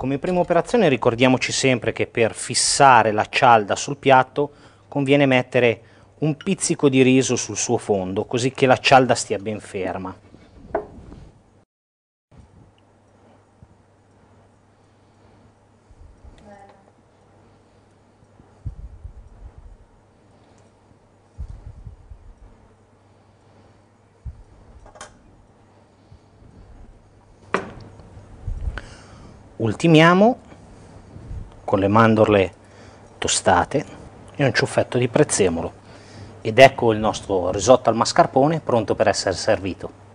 Come prima operazione ricordiamoci sempre che per fissare la cialda sul piatto conviene mettere un pizzico di riso sul suo fondo così che la cialda stia ben ferma. ultimiamo con le mandorle tostate e un ciuffetto di prezzemolo ed ecco il nostro risotto al mascarpone pronto per essere servito